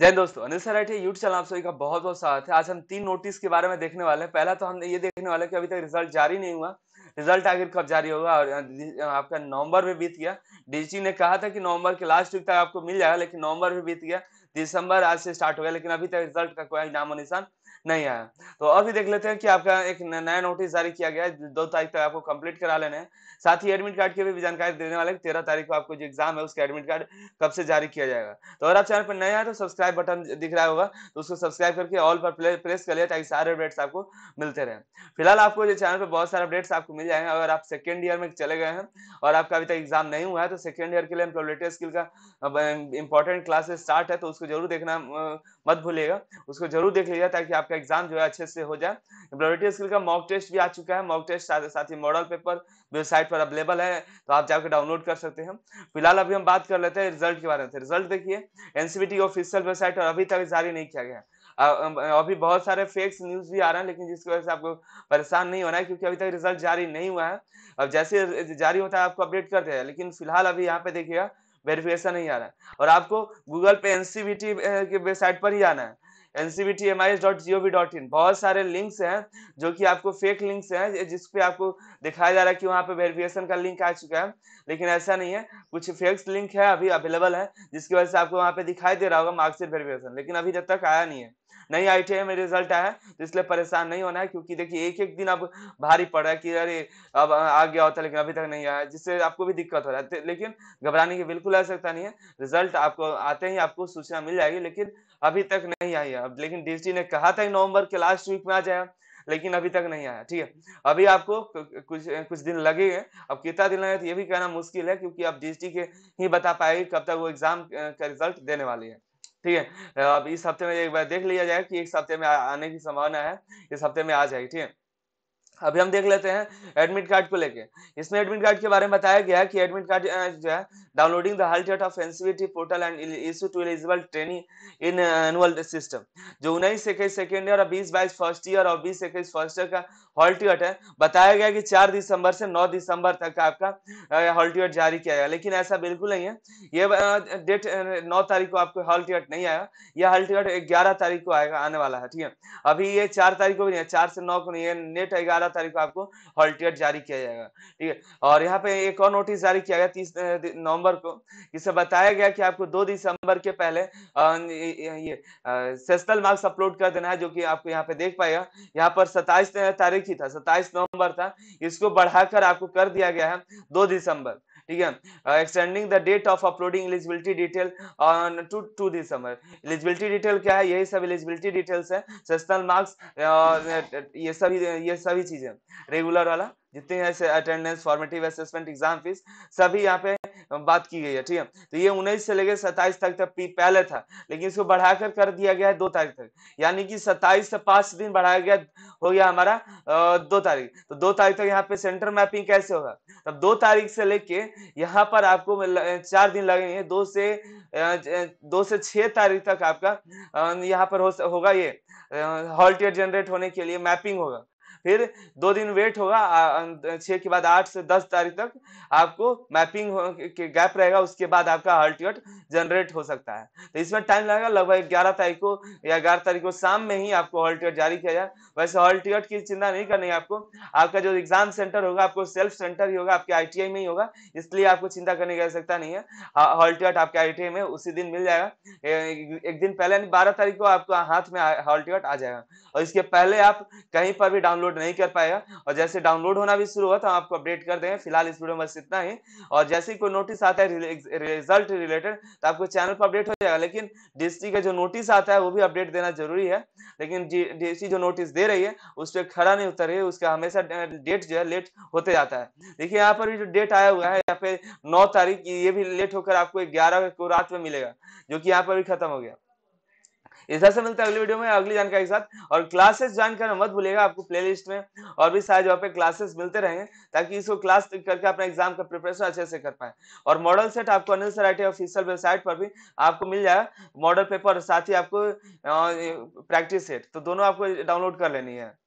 जय दोस्तों Anil सराठे YouTube channel आप सभी का बहुत बहुत स्वागत है आज हम तीन नोटिस के बारे में देखने वाले हैं पहला तो हम ये देखने वाले कि अभी तक रिजल्ट जारी नहीं हुआ रिजल्ट आखिर कब जारी होगा और आपका नवंबर में बीत गया डीजी ने कहा था कि नवंबर के लास्ट वीक तक आपको मिल जाएगा लेकिन नवंबर भी बीत गया दिसंबर आज से स्टार्ट हो गया लेकिन अभी तक रिजल्ट का कोई नामो निशान नहीं आया तो अभी देख लेते हैं कि आपका एक नया नोटिस जारी किया गया है दो तारीख तक आपको कंप्लीट करा लेने साथ ही एडमिट कार्ड की भी जानकारी देने वाले तेरह तारीख को आपको जो एग्जाम है उसका एडमिट कार्ड कब से जारी किया जाएगा तो अगर आप चैनल पर नए आए तो सब्सक्राइब बटन दिख रहा होगा तो उसको सब्सक्राइब करके ऑल पर प्रेस कर लिया ताकि सारे अपडेट्स आपको मिलते रहे फिलहाल आपको जो चैनल पर बहुत सारे अपडेट्स आपको मिल जाएंगे अगर आप सेकेंड ईयर में चले गए हैं और आपका अभी तक एग्जाम नहीं हुआ है तो सेकेंड ईयर के लिए एम्प्लॉयबिलिटी स्किल का इंपॉर्टेंट क्लासेस स्टार्ट है तो उसको जरूर देखना मत भूलिएगा उसको जरूर देख लीजिएगा ताकि आपका एग्जाम जो है अच्छे से हो जाए स्किल का मॉक टेस्ट भी आ चुका है मॉक टेस्ट साथ साथ ही मॉडल पेपर वेबसाइट पर अवेलेबल है तो आप जाकर डाउनलोड कर सकते हैं फिलहाल अभी हम बात कर लेते हैं रिजल्ट के बारे में रिजल्ट देखिए एनसीबी की ऑफिशियल वेबसाइट और अभी तक जारी नहीं किया गया अभी बहुत सारे फेक्स न्यूज भी आ रहे हैं लेकिन जिसकी वजह से आपको परेशान नहीं होना है क्योंकि अभी तक रिजल्ट जारी नहीं हुआ है अब जैसे जारी होता है आपको अपडेट कर दिया लेकिन फिलहाल अभी यहाँ पे देखिएगा वेरिफिकेशन नहीं आ रहा है और आपको गूगल पे एनसीबीटी की वेबसाइट पर ही आना है N T M I dot G O V dot in बहुत सारे लिंक्स हैं जो कि आपको फेक लिंक्स हैं जिस पे आपको दिखाया जा रहा है कि वहाँ पे वेरिफिकेशन का लिंक आ चुका है लेकिन ऐसा नहीं है कुछ फेक लिंक है अभी अवेलेबल है जिसकी वजह से आपको वहाँ पे दिखाई दे रहा होगा मार्क्सिट वेरिफिकेशन लेकिन अभी जब तक आया नहीं है नहीं आई टी में रिजल्ट आया तो इसलिए परेशान नहीं होना है क्योंकि देखिए एक एक दिन अब भारी पड़ रहा है कि अरे अब आ गया होता लेकिन अभी तक नहीं आया जिससे आपको भी दिक्कत हो रहा है लेकिन घबराने की बिल्कुल आवश्यकता नहीं है रिजल्ट आपको आते ही आपको सूचना मिल जाएगी लेकिन अभी तक नहीं आई है अब लेकिन डी ने कहा था नवम्बर के लास्ट वीक में आ जाएगा लेकिन अभी तक नहीं आया ठीक है अभी आपको कुछ कुछ दिन हैं अब कितना दिन लगे तो ये भी कहना मुश्किल है क्योंकि आप डी के ही बता पाएगी कब तक वो एग्जाम का रिजल्ट देने वाली है ठीक है अब इस हफ्ते में एक बार देख लिया जाए कि इस हफ्ते में आने की संभावना है इस हफ्ते में आ जाएगी ठीक है अभी हम देख लेते हैं एडमिट कार्ड को लेके इसमें एडमिट कार्ड के बारे में बताया गया है कि एडमिट कार्ड जो है downloading the hall ticket of NCBT portal and issue to eligible training in annual system जो उन्नीस इक्कीस सेकेंड ईयर और बीस बाईस फर्स्ट ईयर और बीस इक्कीस फर्स्ट ईयर का हॉल टिकट है बताया गया कि चार दिसंबर से नौ दिसंबर तक का आपका हॉल टिकट जारी किया गया लेकिन ऐसा बिल्कुल नहीं है ये डेट नौ तारीख को आपको हॉल टिकट नहीं आया यह हॉल टिकट ग्यारह तारीख को आएगा आने वाला है ठीक है अभी ये चार तारीख को भी नहीं है चार से नौ को नहीं है नेट ग्यारह बारह तारीख को आपको हॉल टिकट जारी किया जाएगा ठीक है और यहाँ पे एक और नोटिस जारी किया गया तीस नवंबर को जिससे बताया गया कि आपको दो दिसंबर के पहले ये सेशनल मार्क्स अपलोड कर देना है जो कि आपको यहाँ पे देख पाएगा यहाँ पर सताइस तारीख ही था सताइस नवम्बर था इसको बढ़ाकर आपको कर दिया गया है दो दिसंबर ठीक है extending the date of uploading eligibility detail to to समर एलिजिबिलिटी डिटेल क्या है यही सब एलिजिबिलिटी डिटेल्स है सेशनल मार्क्स ये सभी ये सभी चीजें रेगुलर वाला जितने attendance formative assessment exam fees सभी यहाँ पे बात की गई है ठीक है तो ये उन्नीस से लेकर सत्ताईस तक तक पहले था लेकिन इसको बढ़ाकर कर दिया गया है दो तारीख तक यानी कि सत्ताईस से पांच दिन बढ़ाया गया हो गया हमारा दो तारीख तो दो तारीख तक यहाँ पे सेंटर मैपिंग कैसे होगा तब दो तारीख से लेके यहाँ पर आपको चार दिन लगेंगे दो से दो से छह तारीख तक आपका यहाँ पर होगा ये हॉल्टियर जनरेट होने के लिए मैपिंग होगा फिर दो दिन वेट होगा अं, छः के बाद आठ से दस तारीख तक आपको मैपिंग के गैप रहेगा उसके बाद आपका हॉल टिकट जनरेट हो सकता है तो इसमें टाइम लगेगा लगभग ग्यारह तारीख को या ग्यारह तारीख को शाम में ही आपको हॉल टिकट जारी किया जाए वैसे हॉल टिकट की चिंता नहीं करनी है आपको आपका जो एग्जाम सेंटर होगा आपको सेल्फ सेंटर ही होगा आपके आई में ही होगा इसलिए आपको चिंता करने की आवश्यकता नहीं है हॉल टिकट आपके आई में उसी दिन मिल जाएगा एक दिन पहले यानी बारह तारीख को आपको हाथ में हॉल टिकट आ जाएगा और इसके पहले आप कहीं पर भी डाउनलोड नहीं कर पाएगा और जैसे डाउनलोड होना भी शुरू हुआ तो आपको अपडेट कर देंगे फिलहाल इस वीडियो में बस इतना ही और जैसे ही कोई नोटिस आता है रिजल्ट रिलेटेड तो आपको चैनल पर अपडेट हो जाएगा लेकिन डीसी का जो नोटिस आता है वो भी अपडेट देना जरूरी है लेकिन डीसी जो नोटिस दे रही है उस पर खड़ा नहीं उतर रही है उसका हमेशा डेट जो है लेट होते जाता है देखिए यहाँ पर भी जो डेट आया हुआ है यहाँ पे नौ तारीख ये भी लेट होकर आपको ग्यारह को रात में मिलेगा जो कि यहाँ पर भी खत्म हो गया इधर से मिलते हैं अगली वीडियो में अगली जानकारी के साथ और क्लासेस ज्वाइन करना मत भूलिएगा आपको प्लेलिस्ट में और भी सारे जगह पे क्लासेस मिलते रहेंगे ताकि इसको क्लास करके अपना एग्जाम का प्रिपरेशन अच्छे से कर पाए और मॉडल सेट आपको अनिल सराठी ऑफिशियल वेबसाइट पर भी आपको मिल जाएगा मॉडल पेपर साथ ही आपको प्रैक्टिस सेट तो दोनों आपको डाउनलोड कर लेनी है